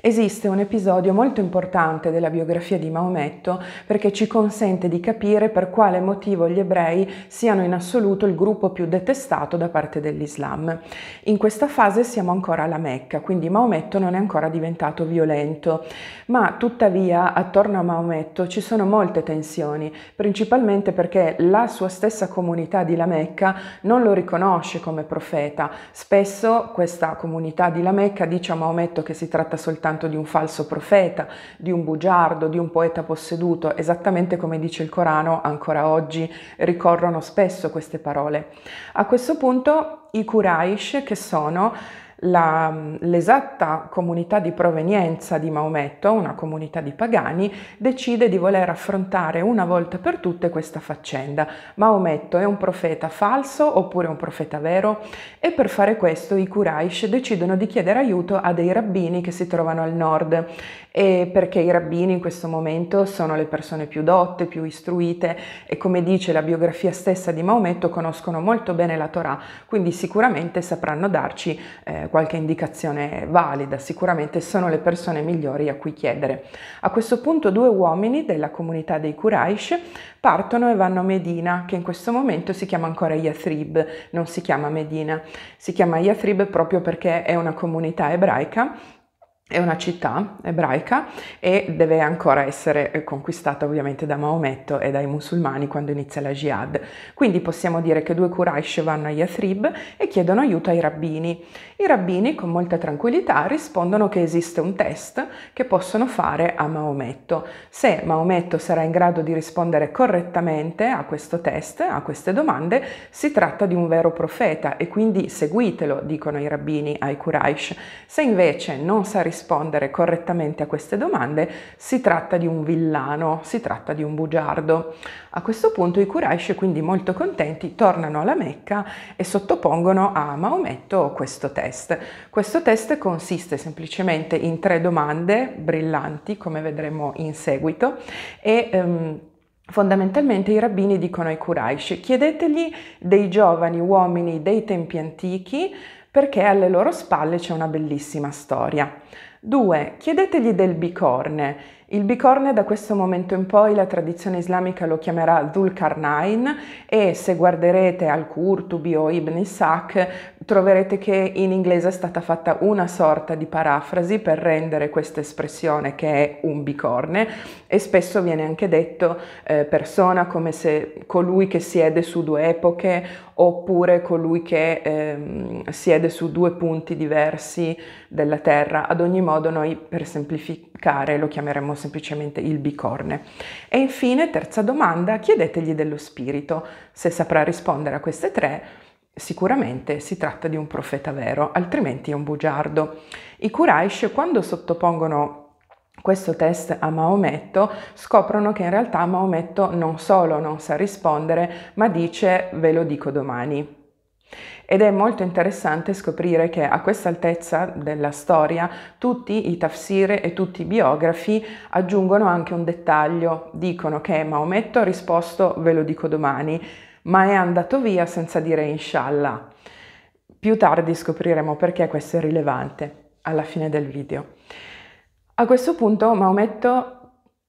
Esiste un episodio molto importante della biografia di Maometto perché ci consente di capire per quale motivo gli ebrei siano in assoluto il gruppo più detestato da parte dell'Islam. In questa fase siamo ancora alla Mecca, quindi Maometto non è ancora diventato violento, ma tuttavia attorno a Maometto ci sono molte tensioni, principalmente perché la sua stessa comunità di La Mecca non lo riconosce come profeta. Spesso questa comunità di La Mecca dice a Maometto che si tratta soltanto soltanto di un falso profeta, di un bugiardo, di un poeta posseduto, esattamente come dice il Corano ancora oggi ricorrono spesso queste parole. A questo punto i Quraysh, che sono la, l'esatta comunità di provenienza di Maometto, una comunità di pagani, decide di voler affrontare una volta per tutte questa faccenda. Maometto è un profeta falso oppure un profeta vero? E per fare questo i Quraysh decidono di chiedere aiuto a dei rabbini che si trovano al nord e perché i rabbini in questo momento sono le persone più dotte, più istruite e come dice la biografia stessa di Maometto conoscono molto bene la Torah, quindi sicuramente sapranno darci eh, qualche indicazione valida, sicuramente sono le persone migliori a cui chiedere. A questo punto due uomini della comunità dei Quraysh partono e vanno a Medina, che in questo momento si chiama ancora Yathrib, non si chiama Medina, si chiama Yathrib proprio perché è una comunità ebraica è una città ebraica e deve ancora essere eh, conquistata ovviamente da Maometto e dai musulmani quando inizia la jihad. Quindi possiamo dire che due Quraysh vanno a Yathrib e chiedono aiuto ai rabbini. I rabbini con molta tranquillità rispondono che esiste un test che possono fare a Maometto. Se Maometto sarà in grado di rispondere correttamente a questo test, a queste domande, si tratta di un vero profeta e quindi seguitelo, dicono i rabbini ai Quraysh. Se invece non sa rispondere correttamente a queste domande, si tratta di un villano, si tratta di un bugiardo. A questo punto i Quraysh, quindi molto contenti, tornano alla Mecca e sottopongono a Maometto questo test test. Questo test consiste semplicemente in tre domande brillanti, come vedremo in seguito, e ehm, Fondamentalmente i rabbini dicono ai Quraysh, chiedetegli dei giovani uomini dei tempi antichi perché alle loro spalle c'è una bellissima storia. 2. Chiedetegli del bicorne il bicorne da questo momento in poi la tradizione islamica lo chiamerà Dhulkarnain e se guarderete al Qurtubi o Ibn Ishaq troverete che in inglese è stata fatta una sorta di parafrasi per rendere questa espressione che è un bicorne e spesso viene anche detto eh, persona come se colui che siede su due epoche oppure colui che ehm, siede su due punti diversi della terra. Ad ogni modo noi per semplificare lo chiameremo semplicemente il bicorne. E infine, terza domanda, chiedetegli dello spirito. Se saprà rispondere a queste tre, sicuramente si tratta di un profeta vero, altrimenti è un bugiardo. I Quraysh, quando sottopongono questo test a Maometto, scoprono che in realtà Maometto non solo non sa rispondere, ma dice ve lo dico domani. Ed è molto interessante scoprire che a questa altezza della storia tutti i tafsir e tutti i biografi aggiungono anche un dettaglio, dicono che Maometto ha risposto ve lo dico domani, ma è andato via senza dire inshallah. Più tardi scopriremo perché questo è rilevante alla fine del video. A questo punto Maometto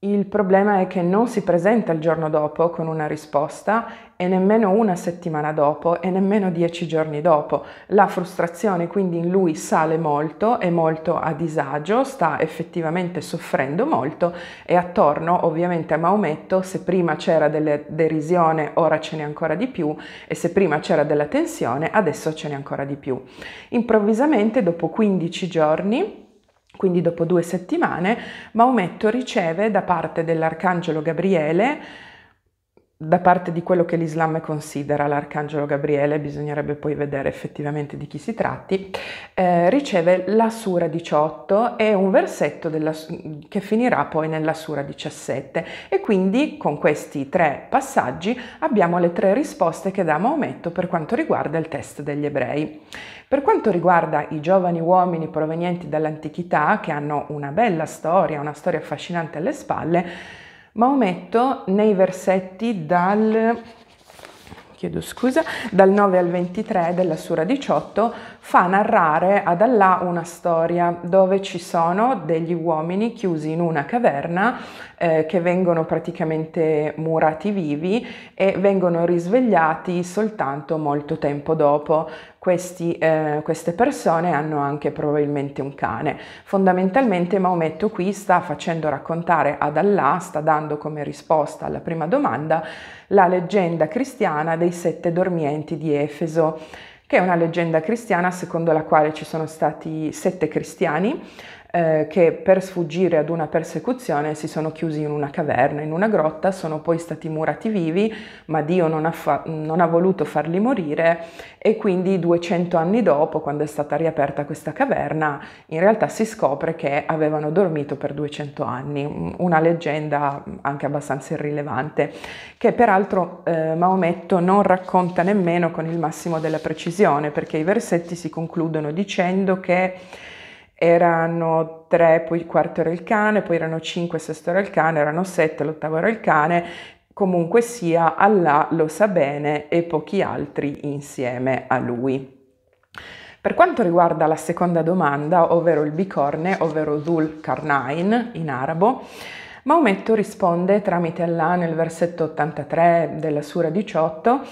il problema è che non si presenta il giorno dopo con una risposta e nemmeno una settimana dopo e nemmeno dieci giorni dopo. La frustrazione quindi in lui sale molto, è molto a disagio, sta effettivamente soffrendo molto e attorno ovviamente a Maometto se prima c'era della derisione ora ce n'è ancora di più e se prima c'era della tensione adesso ce n'è ancora di più. Improvvisamente dopo 15 giorni quindi dopo due settimane, Maometto riceve da parte dell'Arcangelo Gabriele da parte di quello che l'Islam considera l'arcangelo Gabriele, bisognerebbe poi vedere effettivamente di chi si tratti, eh, riceve la Sura 18 e un versetto della, che finirà poi nella Sura 17. E quindi con questi tre passaggi abbiamo le tre risposte che dà Maometto per quanto riguarda il test degli ebrei. Per quanto riguarda i giovani uomini provenienti dall'antichità, che hanno una bella storia, una storia affascinante alle spalle, Maometto nei versetti dal, scusa, dal 9 al 23 della Sura 18 fa narrare ad Allah una storia dove ci sono degli uomini chiusi in una caverna eh, che vengono praticamente murati vivi e vengono risvegliati soltanto molto tempo dopo questi, eh, queste persone hanno anche probabilmente un cane. Fondamentalmente Maometto qui sta facendo raccontare ad Allah, sta dando come risposta alla prima domanda, la leggenda cristiana dei sette dormienti di Efeso, che è una leggenda cristiana secondo la quale ci sono stati sette cristiani eh, che per sfuggire ad una persecuzione si sono chiusi in una caverna, in una grotta, sono poi stati murati vivi, ma Dio non ha, fa- non ha voluto farli morire e quindi 200 anni dopo, quando è stata riaperta questa caverna, in realtà si scopre che avevano dormito per 200 anni, una leggenda anche abbastanza irrilevante, che peraltro eh, Maometto non racconta nemmeno con il massimo della precisione, perché i versetti si concludono dicendo che erano tre, poi il quarto era il cane, poi erano cinque, il sesto era il cane, erano sette, l'ottavo era il cane, comunque sia Allah lo sa bene e pochi altri insieme a lui. Per quanto riguarda la seconda domanda, ovvero il bicorne, ovvero Dhul Karnain in arabo, Maometto risponde tramite Allah nel versetto 83 della Sura 18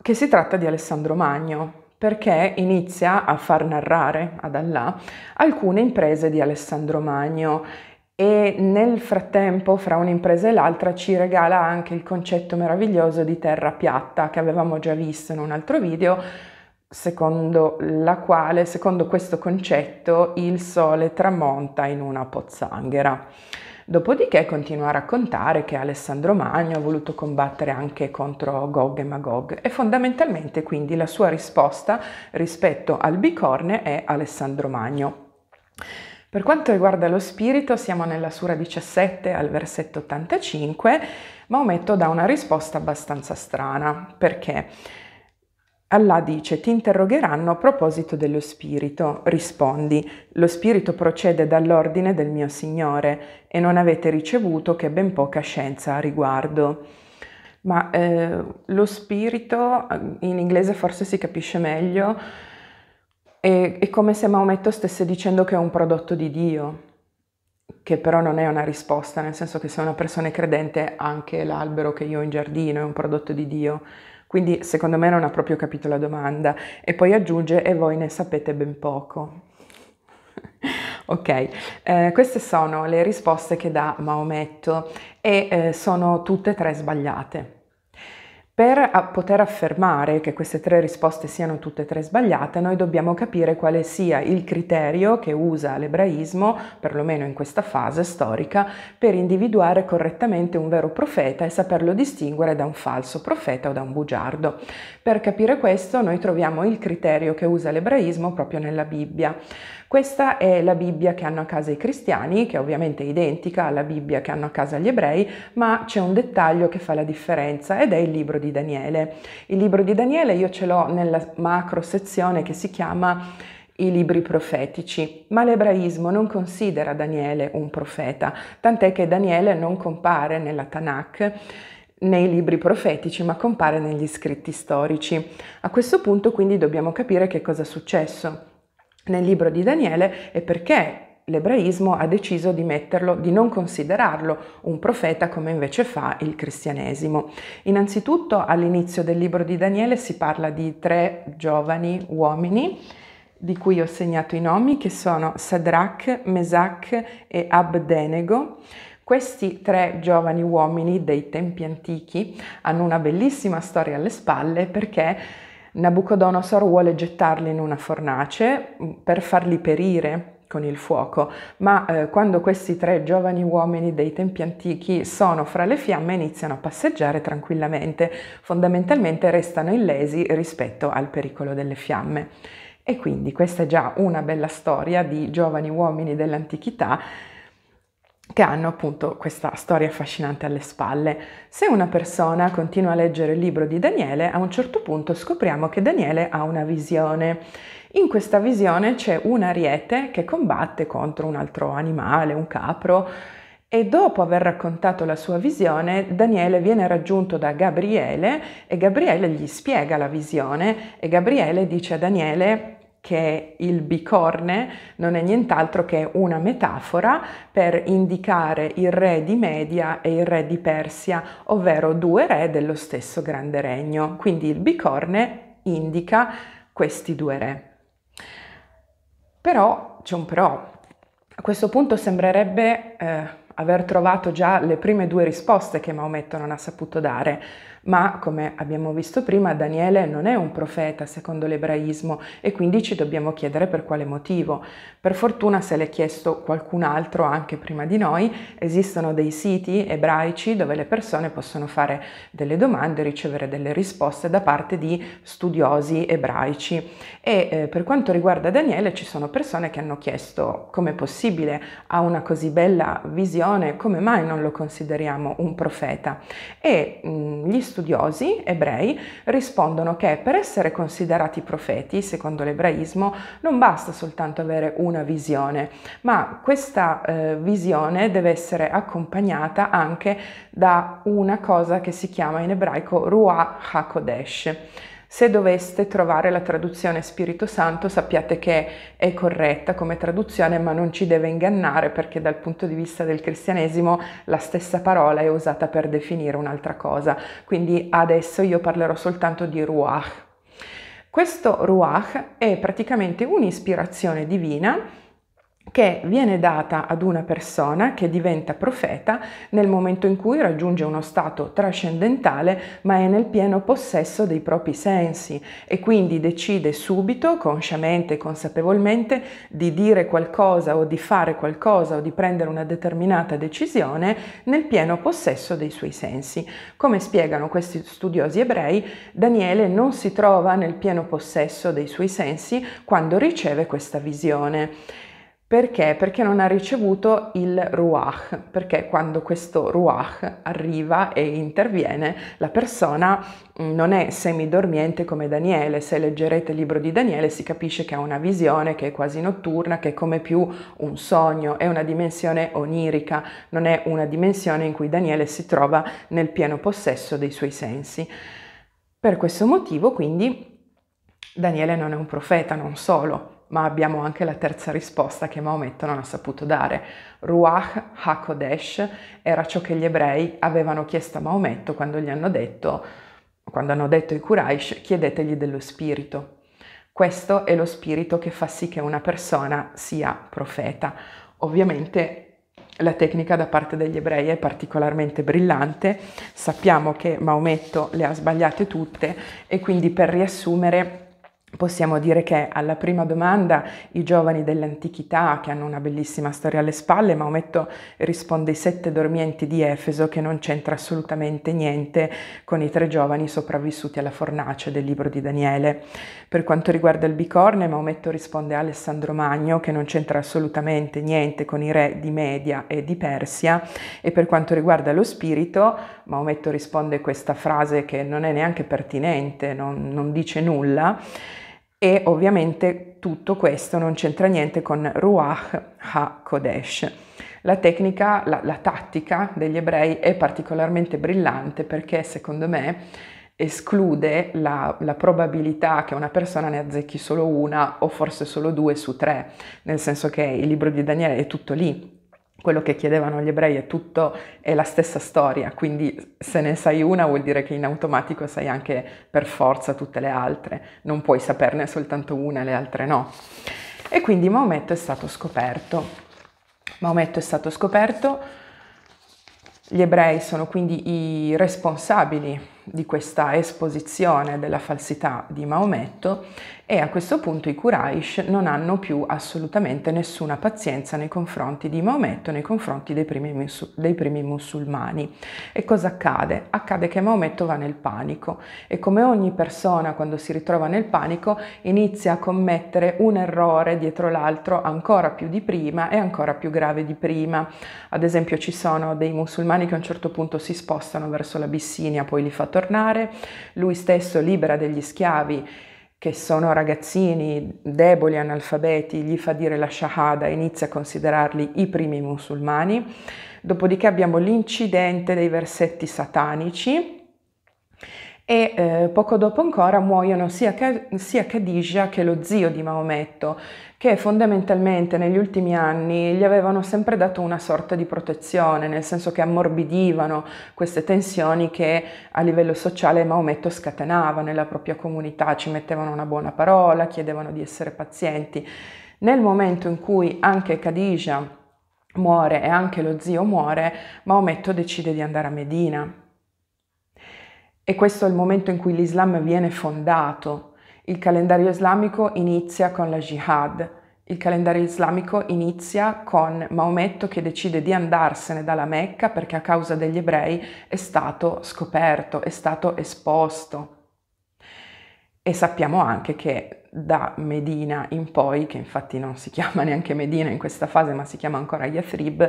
che si tratta di Alessandro Magno, perché inizia a far narrare ad Allah alcune imprese di Alessandro Magno e nel frattempo fra un'impresa e l'altra ci regala anche il concetto meraviglioso di terra piatta che avevamo già visto in un altro video secondo la quale, secondo questo concetto, il sole tramonta in una pozzanghera. Dopodiché continua a raccontare che Alessandro Magno ha voluto combattere anche contro Gog e Magog e fondamentalmente quindi la sua risposta rispetto al bicorne è Alessandro Magno. Per quanto riguarda lo spirito, siamo nella Sura 17 al versetto 85, Maometto dà una risposta abbastanza strana perché Allah dice, ti interrogheranno a proposito dello spirito, rispondi, lo spirito procede dall'ordine del mio Signore e non avete ricevuto che ben poca scienza a riguardo. Ma eh, lo spirito, in inglese forse si capisce meglio, è, è come se Maometto stesse dicendo che è un prodotto di Dio, che però non è una risposta, nel senso che se una persona è credente anche l'albero che io ho in giardino è un prodotto di Dio quindi secondo me non ha proprio capito la domanda. E poi aggiunge e voi ne sapete ben poco. Ok, eh, queste sono le risposte che dà Maometto e eh, sono tutte e tre sbagliate. Per poter affermare che queste tre risposte siano tutte e tre sbagliate, noi dobbiamo capire quale sia il criterio che usa l'ebraismo, perlomeno in questa fase storica, per individuare correttamente un vero profeta e saperlo distinguere da un falso profeta o da un bugiardo. Per capire questo noi troviamo il criterio che usa l'ebraismo proprio nella Bibbia. Questa è la Bibbia che hanno a casa i cristiani, che ovviamente è identica alla Bibbia che hanno a casa gli ebrei, ma c'è un dettaglio che fa la differenza ed è il libro di Daniele. Il libro di Daniele io ce l'ho nella macro sezione che si chiama i libri profetici, ma l'ebraismo non considera Daniele un profeta, tant'è che Daniele non compare nella Tanakh nei libri profetici, ma compare negli scritti storici. A questo punto quindi dobbiamo capire che cosa è successo nel libro di Daniele e perché l'ebraismo ha deciso di metterlo, di non considerarlo un profeta come invece fa il cristianesimo. Innanzitutto all'inizio del libro di Daniele si parla di tre giovani uomini di cui ho segnato i nomi che sono Sadrach, Mesach e Abdenego. Questi tre giovani uomini dei tempi antichi hanno una bellissima storia alle spalle perché Nabucodonosor vuole gettarli in una fornace mm, per farli perire con il fuoco, ma eh, quando questi tre giovani uomini dei tempi antichi sono fra le fiamme iniziano a passeggiare tranquillamente, fondamentalmente restano illesi rispetto al pericolo delle fiamme. E quindi questa è già una bella storia di giovani uomini dell'antichità che hanno appunto questa storia affascinante alle spalle. Se una persona continua a leggere il libro di Daniele, a un certo punto scopriamo che Daniele ha una visione. In questa visione c'è un ariete che combatte contro un altro animale, un capro, e dopo aver raccontato la sua visione, Daniele viene raggiunto da Gabriele e Gabriele gli spiega la visione e Gabriele dice a Daniele che il bicorne non è nient'altro che una metafora per indicare il re di Media e il re di Persia, ovvero due re dello stesso grande regno. Quindi il bicorne indica questi due re. Però c'è un però. A questo punto sembrerebbe eh, aver trovato già le prime due risposte che Maometto non ha saputo dare, ma come abbiamo visto prima, Daniele non è un profeta secondo l'ebraismo e quindi ci dobbiamo chiedere per quale motivo. Per fortuna se l'è chiesto qualcun altro anche prima di noi, esistono dei siti ebraici dove le persone possono fare delle domande e ricevere delle risposte da parte di studiosi ebraici. E eh, per quanto riguarda Daniele ci sono persone che hanno chiesto come è possibile ha una così bella visione, come mai non lo consideriamo un profeta? E mh, mm, gli studiosi ebrei rispondono che per essere considerati profeti, secondo l'ebraismo, non basta soltanto avere una visione, ma questa eh, visione deve essere accompagnata anche da una cosa che si chiama in ebraico Ruach HaKodesh se doveste trovare la traduzione Spirito Santo sappiate che è corretta come traduzione ma non ci deve ingannare perché dal punto di vista del cristianesimo la stessa parola è usata per definire un'altra cosa. Quindi adesso io parlerò soltanto di ruach. Questo ruach è praticamente un'ispirazione divina che viene data ad una persona che diventa profeta nel momento in cui raggiunge uno stato trascendentale ma è nel pieno possesso dei propri sensi e quindi decide subito, consciamente e consapevolmente, di dire qualcosa o di fare qualcosa o di prendere una determinata decisione nel pieno possesso dei suoi sensi. Come spiegano questi studiosi ebrei, Daniele non si trova nel pieno possesso dei suoi sensi quando riceve questa visione perché? Perché non ha ricevuto il ruach, perché quando questo ruach arriva e interviene, la persona mm, non è semidormiente come Daniele. Se leggerete il libro di Daniele si capisce che ha una visione che è quasi notturna, che è come più un sogno, è una dimensione onirica, non è una dimensione in cui Daniele si trova nel pieno possesso dei suoi sensi. Per questo motivo, quindi, Daniele non è un profeta, non solo, ma abbiamo anche la terza risposta che Maometto non ha saputo dare. Ruach HaKodesh era ciò che gli ebrei avevano chiesto a Maometto quando gli hanno detto, quando hanno detto i Quraysh, chiedetegli dello spirito. Questo è lo spirito che fa sì che una persona sia profeta. Ovviamente la tecnica da parte degli ebrei è particolarmente brillante, sappiamo che Maometto le ha sbagliate tutte e quindi per riassumere Possiamo dire che alla prima domanda i giovani dell'antichità, che hanno una bellissima storia alle spalle, Maometto risponde i sette dormienti di Efeso, che non c'entra assolutamente niente con i tre giovani sopravvissuti alla fornace del libro di Daniele. Per quanto riguarda il bicorne, Maometto risponde a Alessandro Magno, che non c'entra assolutamente niente con i re di Media e di Persia. E per quanto riguarda lo spirito, Maometto risponde questa frase che non è neanche pertinente, non, non dice nulla e ovviamente tutto questo non c'entra niente con Ruach HaKodesh. La tecnica, la, la tattica degli ebrei è particolarmente brillante perché secondo me esclude la, la, probabilità che una persona ne azzecchi solo una o forse solo due su tre, nel senso che il libro di Daniele è tutto lì, quello che chiedevano gli ebrei è tutto, è la stessa storia, quindi se ne sai una vuol dire che in automatico sai anche per forza tutte le altre, non puoi saperne soltanto una e le altre no. E quindi Maometto è stato scoperto. Maometto è stato scoperto, gli ebrei sono quindi i responsabili di questa esposizione della falsità di Maometto e a questo punto i Quraysh non hanno più assolutamente nessuna pazienza nei confronti di Maometto, nei confronti dei primi, dei primi musulmani. E cosa accade? Accade che Maometto va nel panico e come ogni persona quando si ritrova nel panico inizia a commettere un errore dietro l'altro ancora più di prima e ancora più grave di prima. Ad esempio ci sono dei musulmani che a un certo punto si spostano verso l'Abissinia, poi li fa tornare, lui stesso libera degli schiavi che sono ragazzini deboli, analfabeti, gli fa dire la shahada, inizia a considerarli i primi musulmani. Dopodiché abbiamo l'incidente dei versetti satanici, e eh, poco dopo ancora muoiono sia, Ka- sia Khadija che lo zio di Maometto, che fondamentalmente negli ultimi anni gli avevano sempre dato una sorta di protezione, nel senso che ammorbidivano queste tensioni che a livello sociale Maometto scatenava nella propria comunità, ci mettevano una buona parola, chiedevano di essere pazienti. Nel momento in cui anche Khadija muore e anche lo zio muore, Maometto decide di andare a Medina e questo è il momento in cui l'Islam viene fondato. Il calendario islamico inizia con la jihad. Il calendario islamico inizia con Maometto che decide di andarsene dalla Mecca perché a causa degli ebrei è stato scoperto, è stato esposto. E sappiamo anche che da Medina in poi, che infatti non si chiama neanche Medina in questa fase, ma si chiama ancora Yathrib,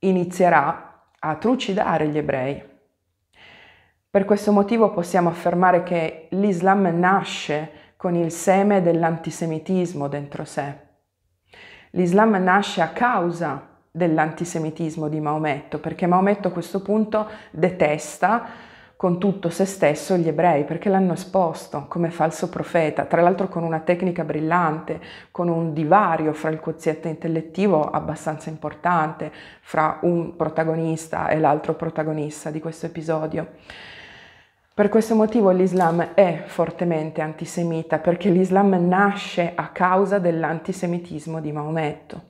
inizierà a trucidare gli ebrei, per questo motivo possiamo affermare che l'Islam nasce con il seme dell'antisemitismo dentro sé. L'Islam nasce a causa dell'antisemitismo di Maometto, perché Maometto a questo punto detesta con tutto se stesso gli ebrei, perché l'hanno esposto come falso profeta, tra l'altro con una tecnica brillante, con un divario fra il quoziente intellettivo abbastanza importante, fra un protagonista e l'altro protagonista di questo episodio. Per questo motivo l'Islam è fortemente antisemita, perché l'Islam nasce a causa dell'antisemitismo di Maometto.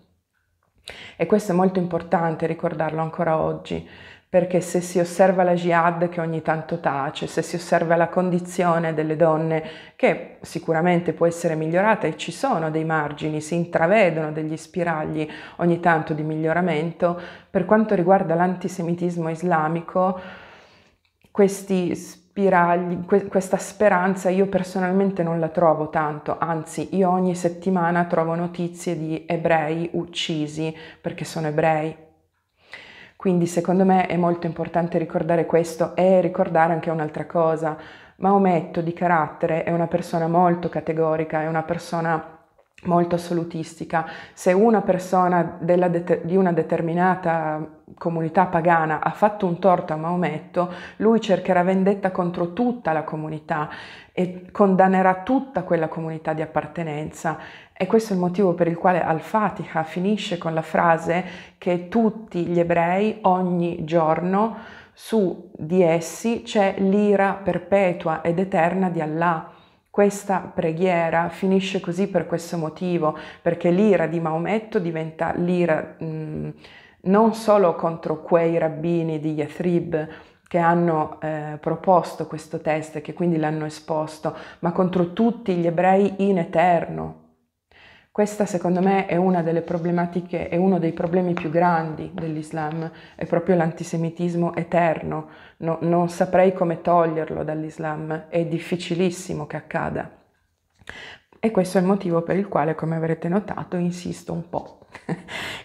E questo è molto importante ricordarlo ancora oggi, perché se si osserva la jihad che ogni tanto tace, se si osserva la condizione delle donne che sicuramente può essere migliorata e ci sono dei margini, si intravedono degli spiragli ogni tanto di miglioramento, per quanto riguarda l'antisemitismo islamico, questi spiragli ispiragli que- questa speranza io personalmente non la trovo tanto, anzi io ogni settimana trovo notizie di ebrei uccisi perché sono ebrei. Quindi secondo me è molto importante ricordare questo e ricordare anche un'altra cosa. Maometto di carattere è una persona molto categorica, è una persona molto assolutistica. Se una persona det- di una determinata comunità pagana ha fatto un torto a Maometto, lui cercherà vendetta contro tutta la comunità e condannerà tutta quella comunità di appartenenza. E questo è il motivo per il quale Al-Fatiha finisce con la frase che tutti gli ebrei ogni giorno su di essi c'è l'ira perpetua ed eterna di Allah questa preghiera finisce così per questo motivo, perché l'ira di Maometto diventa l'ira mm, non solo contro quei rabbini di Yathrib, che hanno eh, proposto questo testo e che quindi l'hanno esposto, ma contro tutti gli ebrei in eterno, questa secondo me è una delle problematiche, è uno dei problemi più grandi dell'Islam, è proprio l'antisemitismo eterno, no, non saprei come toglierlo dall'Islam, è difficilissimo che accada. E questo è il motivo per il quale, come avrete notato, insisto un po'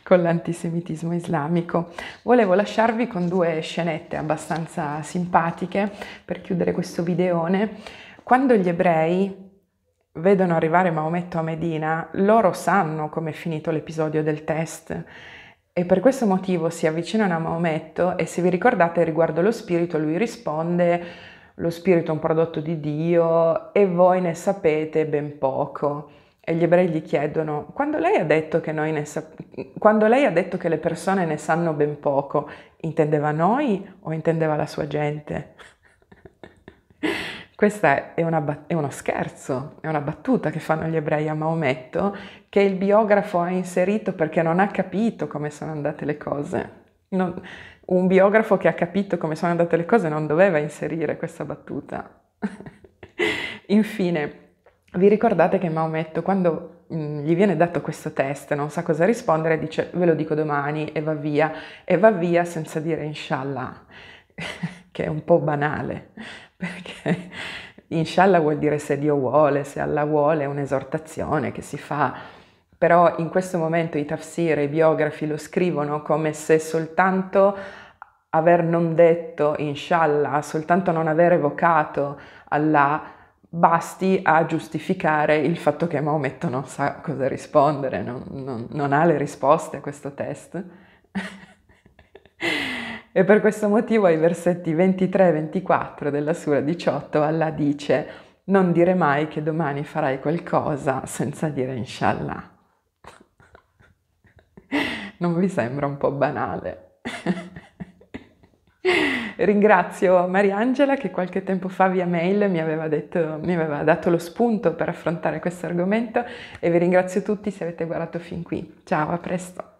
con l'antisemitismo islamico. Volevo lasciarvi con due scenette abbastanza simpatiche per chiudere questo videone. Quando gli ebrei vedono arrivare Maometto a Medina, loro sanno com'è finito l'episodio del test e per questo motivo si avvicinano a Maometto e se vi ricordate riguardo lo spirito lui risponde lo spirito è un prodotto di Dio e voi ne sapete ben poco. E gli ebrei gli chiedono, quando lei ha detto che, noi ne sap- quando lei ha detto che le persone ne sanno ben poco, intendeva noi o intendeva la sua gente? Questo è, è, uno scherzo, è una battuta che fanno gli ebrei a Maometto, che il biografo ha inserito perché non ha capito come sono andate le cose. Non, un biografo che ha capito come sono andate le cose non doveva inserire questa battuta. Infine, vi ricordate che Maometto quando mm, gli viene dato questo test, non sa cosa rispondere, dice ve lo dico domani e va via, e va via senza dire inshallah, che è un po' banale. perché inshallah vuol dire se Dio vuole, se Allah vuole, è un'esortazione che si fa, però in questo momento i tafsir, i biografi lo scrivono come se soltanto aver non detto inshallah, soltanto non aver evocato Allah basti a giustificare il fatto che Maometto non sa cosa rispondere, non, non, non ha le risposte a questo test. E per questo motivo ai versetti 23 e 24 della Sura 18 Allah dice non dire mai che domani farai qualcosa senza dire inshallah. Non vi sembra un po' banale? Ringrazio Mariangela che qualche tempo fa via mail mi aveva, detto, mi aveva dato lo spunto per affrontare questo argomento e vi ringrazio tutti se avete guardato fin qui. Ciao, a presto!